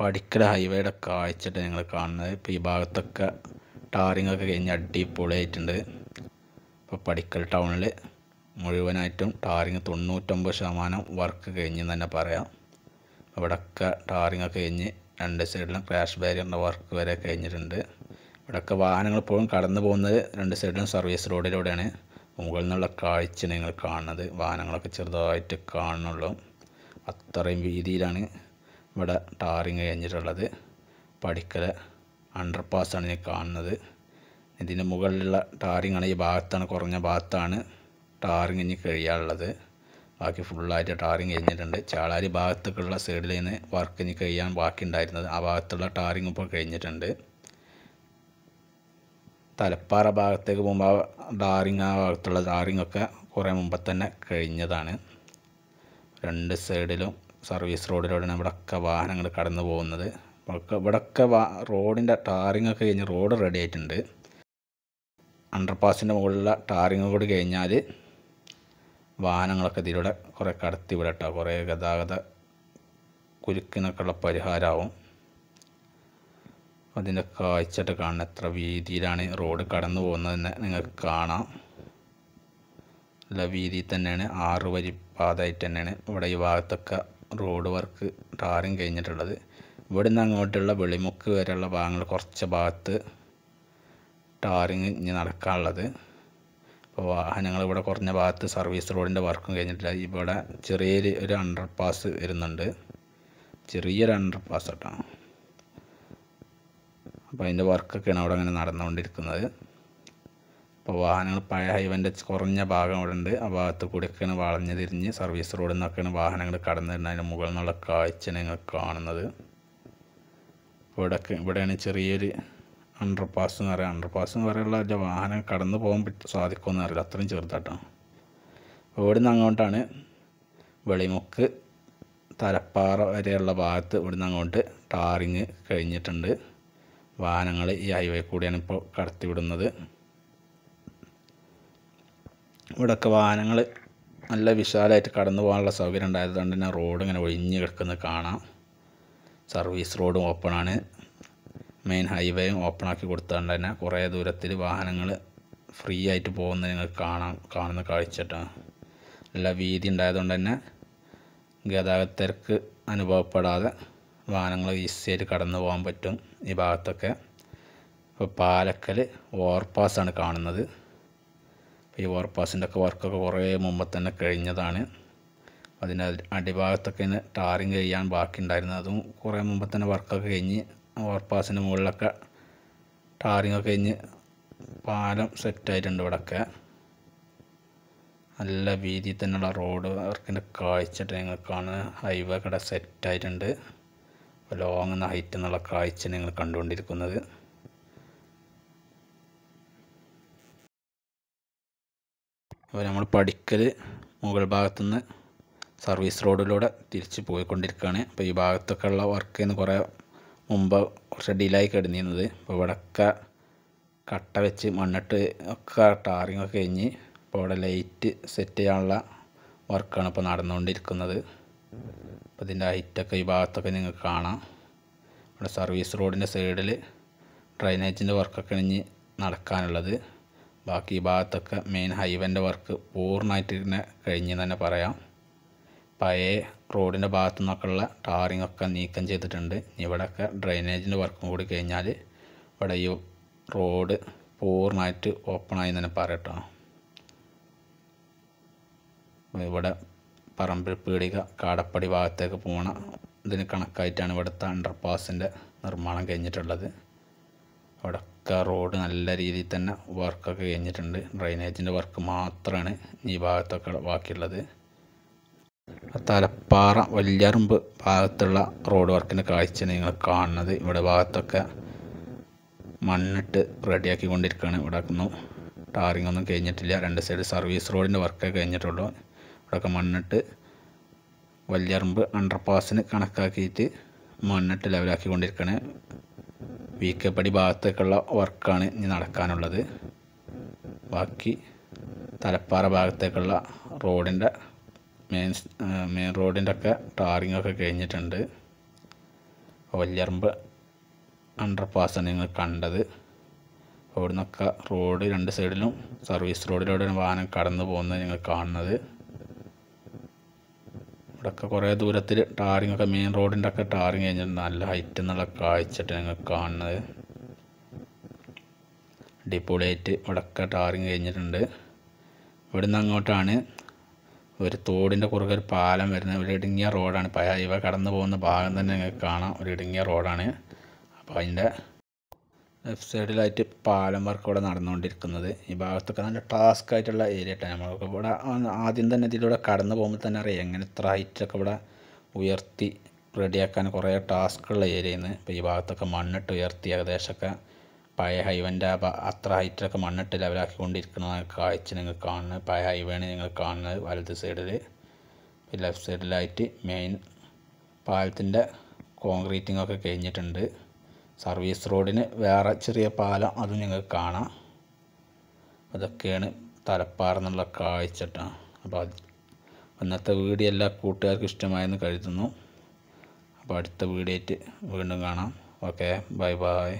പടിക്കട ഹൈവേയുടെ കാഴ്ചയായിട്ട് ഞങ്ങൾ കാണുന്നത് ഇപ്പോൾ ഈ ഭാഗത്തൊക്കെ ടാറിങ്ങൊക്കെ കഴിഞ്ഞ് അടിപൊളിയായിട്ടുണ്ട് ഇപ്പോൾ പടിക്കൽ ടൗണിൽ മുഴുവനായിട്ടും ടാറിങ് തൊണ്ണൂറ്റൊമ്പത് ശതമാനം വർക്ക് കഴിഞ്ഞെന്ന് തന്നെ പറയാം ഇവിടെയൊക്കെ ടാറിങ്ങൊക്കെ കഴിഞ്ഞ് രണ്ട് സൈഡിലും ക്രാഷ് ബാരിയറിൻ്റെ വർക്ക് വരെ കഴിഞ്ഞിട്ടുണ്ട് ഇവിടെയൊക്കെ വാഹനങ്ങൾ എപ്പോഴും കടന്നു പോകുന്നത് രണ്ട് സൈഡിലും സർവീസ് റോഡിലൂടെയാണ് മുകളിൽ നിന്നുള്ള കാഴ്ച നിങ്ങൾ കാണുന്നത് വാഹനങ്ങളൊക്കെ ചെറുതായിട്ട് കാണുന്നുള്ളൂ അത്രയും രീതിയിലാണ് ഇവിടെ ടാറിങ് കഴിഞ്ഞിട്ടുള്ളത് പടിക്കര അണ്ടർപാസ്സാണ് ഞാൻ കാണുന്നത് ഇതിന് മുകളിലുള്ള ടാറിങ്ങാണ് ഈ ഭാഗത്താണ് കുറഞ്ഞ ഭാഗത്താണ് ടാറിങ് ഇനി കഴിയാനുള്ളത് ബാക്കി ഫുള്ളായിട്ട് ടാറിങ് കഴിഞ്ഞിട്ടുണ്ട് ചാളാരി ഭാഗത്തേക്കുള്ള സൈഡിൽ നിന്ന് വർക്ക് ഇനി കഴിയാൻ ബാക്കിയുണ്ടായിരുന്നത് ആ ഭാഗത്തുള്ള ടാറിങ് ഇപ്പോൾ കഴിഞ്ഞിട്ടുണ്ട് തലപ്പാറ ഭാഗത്തേക്ക് പോകുമ്പോൾ ടാറിങ് ആ ഭാഗത്തുള്ള ഒക്കെ കുറേ മുമ്പ് തന്നെ കഴിഞ്ഞതാണ് രണ്ട് സൈഡിലും സർവീസ് റോഡിലൂടെയാണ് ഇവിടെയൊക്കെ വാഹനങ്ങൾ കടന്നു പോകുന്നത് ഒക്കെ ഇവിടെയൊക്കെ വാ റോഡിൻ്റെ ടാറിങ് ഒക്കെ കഴിഞ്ഞ് റോഡ് റെഡി ആയിട്ടുണ്ട് അണ്ടർപാസിൻ്റെ മുകളിലുള്ള ടാറിങ് കൂടി കഴിഞ്ഞാൽ വാഹനങ്ങളൊക്കെ ഇതിലൂടെ കുറേ കടത്തി വിടട്ടോ കുറേ ഗതാഗത ഉള്ള പരിഹാരമാവും അതിൻ്റെ കാഴ്ചയിട്ട് കാണുന്ന എത്ര വീതിയിലാണ് റോഡ് കടന്നു പോകുന്നതെന്ന് നിങ്ങൾക്ക് കാണാം നല്ല വീതിയിൽ തന്നെയാണ് ആറ് വരി പാതയായിട്ട് തന്നെയാണ് ഇവിടെ ഈ ഭാഗത്തൊക്കെ റോഡ് വർക്ക് ടാറിങ് കഴിഞ്ഞിട്ടുള്ളത് ഇവിടെ നിന്ന് അങ്ങോട്ടുള്ള വെളിമുക്ക് വരെയുള്ള ഭാഗങ്ങൾ കുറച്ച് ഭാഗത്ത് ടാറിങ് ഇനി നടക്കാനുള്ളത് അപ്പോൾ വാഹനങ്ങൾ ഇവിടെ കുറഞ്ഞ ഭാഗത്ത് സർവീസ് റോഡിൻ്റെ വർക്കും കഴിഞ്ഞിട്ടില്ല ഇവിടെ ചെറിയൊരു ഒരു അണ്ടർ പാസ് വരുന്നുണ്ട് ചെറിയൊരു അണ്ടർ പാസ് കേട്ടോ അപ്പോൾ അതിൻ്റെ വർക്കൊക്കെയാണ് അവിടെ അങ്ങനെ നടന്നുകൊണ്ടിരിക്കുന്നത് അപ്പോൾ വാഹനങ്ങൾ പഴയ ഹൈവേന്റെ കുറഞ്ഞ ഭാഗം അവിടെ ഉണ്ട് ആ ഭാഗത്ത് ഒക്കെയാണ് വളഞ്ഞു തിരിഞ്ഞ് സർവീസ് റോഡിൽ നിന്നൊക്കെയാണ് വാഹനങ്ങൾ കടന്നു വരുന്നത് അതിൻ്റെ മുകളിൽ നിന്നുള്ള കാഴ്ച നിങ്ങൾ കാണുന്നത് ഇവിടെയൊക്കെ ഇവിടെയാണ് ചെറിയൊരു അണ്ടർ പാസ് എന്ന് പറയുക അണ്ടർ പാസ് എന്ന് പറയുള്ള അതിൻ്റെ വാഹനം കടന്നു പോകാൻ പറ്റും സാധിക്കുമെന്ന് അറിയില്ല അത്രയും ചെറുതാട്ടോ ഇവിടെ നിന്ന് അങ്ങോട്ടാണ് വെളിമുക്ക് തലപ്പാറ വരെയുള്ള ഭാഗത്ത് ഇവിടെ നിന്ന് അങ്ങോട്ട് ടാറിങ് കഴിഞ്ഞിട്ടുണ്ട് വാഹനങ്ങൾ ഈ ഹൈവേ കൂടിയാണ് ഇപ്പോൾ കടത്തിവിടുന്നത് ഇവിടെയൊക്കെ വാഹനങ്ങൾ നല്ല വിശാലമായിട്ട് കടന്നു പോകാനുള്ള സൗകര്യം ഉണ്ടായതുകൊണ്ട് തന്നെ റോഡ് ഇങ്ങനെ ഒഴിഞ്ഞ് കിടക്കുന്നത് കാണാം സർവീസ് റോഡും ഓപ്പണാണ് മെയിൻ ഹൈവേയും ഓപ്പണാക്കി കൊടുത്തതുകൊണ്ട് തന്നെ കുറേ ദൂരത്തിൽ വാഹനങ്ങൾ ഫ്രീ ആയിട്ട് പോകുന്ന നിങ്ങൾക്ക് കാണാം കാണുന്ന കാഴ്ചട്ടാണ് നല്ല വീതി ഉണ്ടായതുകൊണ്ട് തന്നെ ഗതാഗതർക്ക് അനുഭവപ്പെടാതെ വാഹനങ്ങൾ ഈസിയായിട്ട് കടന്നു പോകാൻ പറ്റും ഈ ഭാഗത്തൊക്കെ ഇപ്പോൾ പാലക്കൽ ഓവർപാസ്സാണ് കാണുന്നത് ഈ ഓവർപാസിൻ്റെ ഒക്കെ വർക്കൊക്കെ കുറേ മുമ്പ് തന്നെ കഴിഞ്ഞതാണ് അതിൻ്റെ അടിഭാഗത്തൊക്കെ ടാറിങ് ചെയ്യാൻ ബാക്കിയുണ്ടായിരുന്നു അതും കുറേ മുമ്പ് തന്നെ വർക്കൊക്കെ കഴിഞ്ഞ് ഓവർപാസിൻ്റെ മുകളിലൊക്കെ ടാറിങ് ഒക്കെ കഴിഞ്ഞ് പാലം സെറ്റായിട്ടുണ്ട് ഇവിടെയൊക്കെ നല്ല വീതി തന്നെയുള്ള റോഡ് വർക്കിൻ്റെ കാഴ്ച നിങ്ങൾ കാണുക ഹൈവേ കട സെറ്റായിട്ടുണ്ട് ആയിട്ടുണ്ട് നിന്ന് ഹൈറ്റ് എന്നുള്ള കാഴ്ച നിങ്ങൾ കണ്ടുകൊണ്ടിരിക്കുന്നത് അപ്പോൾ നമ്മൾ പഠിക്കൽ മുകൾ നിന്ന് സർവീസ് റോഡിലൂടെ തിരിച്ച് പോയിക്കൊണ്ടിരിക്കുകയാണ് അപ്പോൾ ഈ ഭാഗത്തൊക്കെ ഉള്ള വർക്ക് എന്ന് കുറേ മുമ്പ് കുറച്ച് ഡിലായി കിടന്നിരുന്നത് അപ്പോൾ ഇവിടെയൊക്കെ കട്ട വെച്ച് മണ്ണിട്ട് ഒക്കെ ടാറിങ് ഒക്കെ കഴിഞ്ഞ് അപ്പോൾ ഇവിടെ ലൈറ്റ് സെറ്റ് ചെയ്യാനുള്ള വർക്കാണ് ഇപ്പോൾ നടന്നുകൊണ്ടിരിക്കുന്നത് അപ്പോൾ ഇതിൻ്റെ ഹൈറ്റൊക്കെ ഈ ഭാഗത്തൊക്കെ നിങ്ങൾക്ക് കാണാം ഇവിടെ സർവീസ് റോഡിൻ്റെ സൈഡിൽ ഡ്രൈനേജിൻ്റെ വർക്കൊക്കെ കഴിഞ്ഞ് നടക്കാനുള്ളത് ബാക്കി ഭാഗത്തൊക്കെ മെയിൻ ഹൈവേൻ്റെ വർക്ക് പൂർണ്ണമായിട്ട് തന്നെ കഴിഞ്ഞെന്ന് തന്നെ പറയാം പഴയ റോഡിൻ്റെ ഭാഗത്തു നിന്നൊക്കെയുള്ള ടാറിംഗ് ഒക്കെ നീക്കം ചെയ്തിട്ടുണ്ട് ഇവിടെയൊക്കെ ഡ്രൈനേജിൻ്റെ വർക്കും കൂടി കഴിഞ്ഞാൽ ഇവിടെ ഈ റോഡ് പൂർണ്ണമായിട്ട് ആയി തന്നെ പറയട്ടോ ഇവിടെ പറമ്പിൽ പീടിക കാടപ്പടി ഭാഗത്തേക്ക് പോണ ഇതിന് കണക്കായിട്ടാണ് ഇവിടുത്തെ പാസിൻ്റെ നിർമ്മാണം കഴിഞ്ഞിട്ടുള്ളത് അവിടെ പക്ക റോഡ് നല്ല രീതിയിൽ തന്നെ വർക്കൊക്കെ കഴിഞ്ഞിട്ടുണ്ട് ഡ്രൈനേജിൻ്റെ വർക്ക് മാത്രമാണ് ഈ ഭാഗത്തൊക്കെ ബാക്കിയുള്ളത് തലപ്പാറ വല്യാറുമ്പ് ഭാഗത്തുള്ള റോഡ് വർക്കിൻ്റെ കാഴ്ച നിങ്ങൾ കാണുന്നത് ഇവിടെ ഭാഗത്തൊക്കെ മണ്ണിട്ട് റെഡിയാക്കി കൊണ്ടിരിക്കുകയാണ് ഇവിടെ ടാറിംഗ് ഒന്നും കഴിഞ്ഞിട്ടില്ല രണ്ട് സൈഡ് സർവീസ് റോഡിൻ്റെ വർക്കൊക്കെ കഴിഞ്ഞിട്ടുള്ളൂ ഇവിടെയൊക്കെ മണ്ണിട്ട് അണ്ടർ അണ്ടർപാസിന് കണക്കാക്കിയിട്ട് മണ്ണിട്ട് ലെവലാക്കി കൊണ്ടിരിക്കുകയാണ് വി കെ പടി ഭാഗത്തേക്കുള്ള വർക്കാണ് ഇനി നടക്കാനുള്ളത് ബാക്കി തലപ്പാറ ഭാഗത്തേക്കുള്ള റോഡിൻ്റെ മെയിൻ മെയിൻ റോഡിൻ്റെ ഒക്കെ ഒക്കെ കഴിഞ്ഞിട്ടുണ്ട് വല്യറമ്പ് അണ്ടർ പാസ്സാണ് നിങ്ങൾ കണ്ടത് അവിടുന്നൊക്കെ റോഡ് രണ്ട് സൈഡിലും സർവീസ് റോഡിലൂടെയാണ് വാഹനം കടന്നു പോകുന്നത് നിങ്ങൾ കാണുന്നത് അതൊക്കെ കുറേ ദൂരത്തിൽ ടാറിങ്ങൊക്കെ മെയിൻ റോഡിൻ്റെ ഒക്കെ ടാറിങ് കഴിഞ്ഞിട്ട് നല്ല ഹൈറ്റ് എന്നുള്ള കാഴ്ചയിട്ട് ഞങ്ങൾ കാണുന്നത് അടിപൊളിയായിട്ട് ഇവിടെയൊക്കെ ടാറിങ് കഴിഞ്ഞിട്ടുണ്ട് ഇവിടുന്ന് അങ്ങോട്ടാണ് ഒരു തോടിൻ്റെ കുറുകെ ഒരു പാലം വരുന്നത് ഒരു ഇടുങ്ങിയ റോഡാണ് ഇവ കടന്നു പോകുന്ന ഭാഗം തന്നെ ഞങ്ങൾക്ക് കാണാം ഒരു ഇടുങ്ങിയ റോഡാണ് അപ്പോൾ അതിൻ്റെ ലെഫ്റ്റ് സൈഡിലായിട്ട് പാലം വർക്ക് ഇവിടെ നടന്നുകൊണ്ടിരിക്കുന്നത് ഈ ഭാഗത്തൊക്കെ നല്ല ടാസ്ക് ആയിട്ടുള്ള ഏരിയ ആയിട്ടാണ് നമ്മൾ ഇവിടെ ആദ്യം തന്നെ ഇതിലൂടെ കടന്നു പോകുമ്പോൾ തന്നെ അറിയാം എങ്ങനെ ഇത്ര ഹൈറ്റൊക്കെ ഇവിടെ ഉയർത്തി റെഡിയാക്കാൻ കുറേ ടാസ്ക്കുള്ള ഏരിയയിൽ ഇപ്പോൾ ഈ ഭാഗത്തൊക്കെ മണ്ണിട്ട് ഉയർത്തി ഏകദേശമൊക്കെ പഴയ ഹൈവേൻ്റെ അത്ര ഹൈറ്റൊക്കെ മണ്ണിട്ട് ലെവലാക്കിക്കൊണ്ടിരിക്കുന്ന കാഴ്ച നിങ്ങൾ കാണുന്നത് പഴയ ഹൈവേയാണ് നിങ്ങൾ കാണുന്നത് വലത് സൈഡിൽ ലെഫ്റ്റ് സൈഡിലായിട്ട് മെയിൻ പാലത്തിൻ്റെ കോൺക്രീറ്റിംഗ് ഒക്കെ കഴിഞ്ഞിട്ടുണ്ട് സർവീസ് റോഡിന് വേറെ ചെറിയ പാലം അത് നിങ്ങൾക്ക് കാണാം അതൊക്കെയാണ് തലപ്പാറ എന്നുള്ള അപ്പോൾ അത് അന്നത്തെ വീഡിയോ എല്ലാ കൂട്ടുകാർക്കും ഇഷ്ടമായെന്ന് കരുതുന്നു അപ്പോൾ അടുത്ത വീഡിയോ ആയിട്ട് വീണ്ടും കാണാം ഓക്കെ ബൈ ബായ്